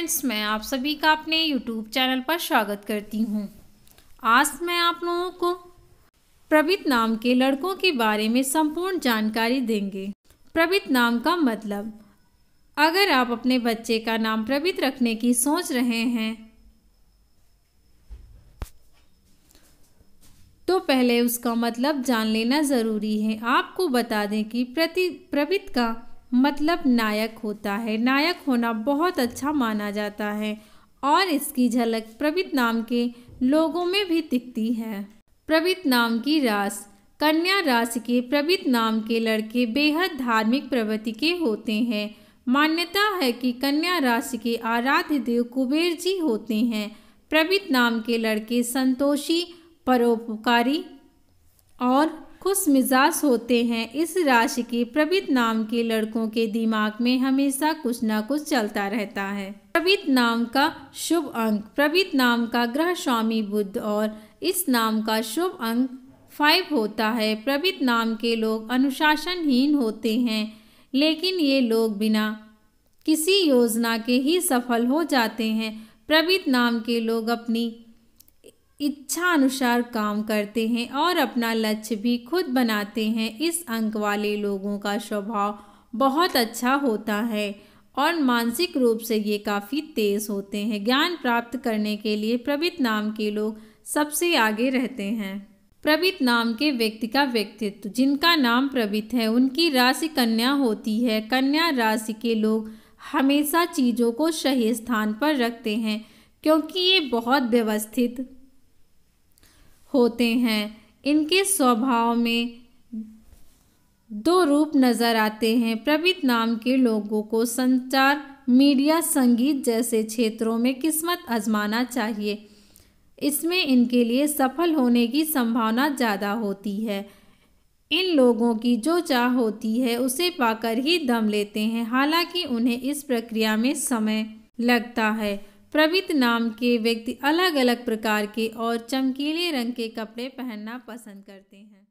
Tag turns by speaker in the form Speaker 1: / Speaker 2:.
Speaker 1: friends मैं आप सभी का अपने यूट्यूब चैनल पर स्वागत करती हूं आज मैं आप लोगों को प्रवित नाम के लड़कों के बारे में संपूर्ण जानकारी देंगे प्रवित नाम का मतलब अगर आप अपने बच्चे का नाम प्रवित रखने की सोच रहे हैं तो पहले उसका मतलब जान लेना ज़रूरी है आपको बता दें कि प्रति प्रवित का मतलब नायक होता है नायक होना बहुत अच्छा माना जाता है और इसकी झलक प्रवित नाम के लोगों में भी दिखती है प्रवित नाम की रास कन्या राशि के प्रवित नाम के लड़के बेहद धार्मिक प्रवृत्ति के होते हैं मान्यता है कि कन्या राशि के आराध्य देव कुबेर जी होते हैं प्रवित नाम के लड़के संतोषी परोपकारी और खुश मिजाज होते हैं इस राशि के प्रवित नाम के लड़कों के दिमाग में हमेशा कुछ ना कुछ चलता रहता है प्रवित नाम का शुभ अंक प्रवित नाम का ग्रह स्वामी बुद्ध और इस नाम का शुभ अंक फाइव होता है प्रवित नाम के लोग अनुशासनहीन होते हैं लेकिन ये लोग बिना किसी योजना के ही सफल हो जाते हैं प्रवित नाम के लोग अपनी इच्छा अनुसार काम करते हैं और अपना लक्ष्य भी खुद बनाते हैं इस अंक वाले लोगों का स्वभाव बहुत अच्छा होता है और मानसिक रूप से ये काफ़ी तेज़ होते हैं ज्ञान प्राप्त करने के लिए प्रवित नाम के लोग सबसे आगे रहते हैं प्रवित नाम के व्यक्ति का व्यक्तित्व जिनका नाम प्रवित है उनकी राशि कन्या होती है कन्या राशि के लोग हमेशा चीज़ों को सही स्थान पर रखते हैं क्योंकि ये बहुत व्यवस्थित होते हैं इनके स्वभाव में दो रूप नज़र आते हैं प्रवित नाम के लोगों को संचार मीडिया संगीत जैसे क्षेत्रों में किस्मत आजमाना चाहिए इसमें इनके लिए सफल होने की संभावना ज़्यादा होती है इन लोगों की जो चाह होती है उसे पाकर ही दम लेते हैं हालांकि उन्हें इस प्रक्रिया में समय लगता है प्रवित नाम के व्यक्ति अलग अलग प्रकार के और चमकीले रंग के कपड़े पहनना पसंद करते हैं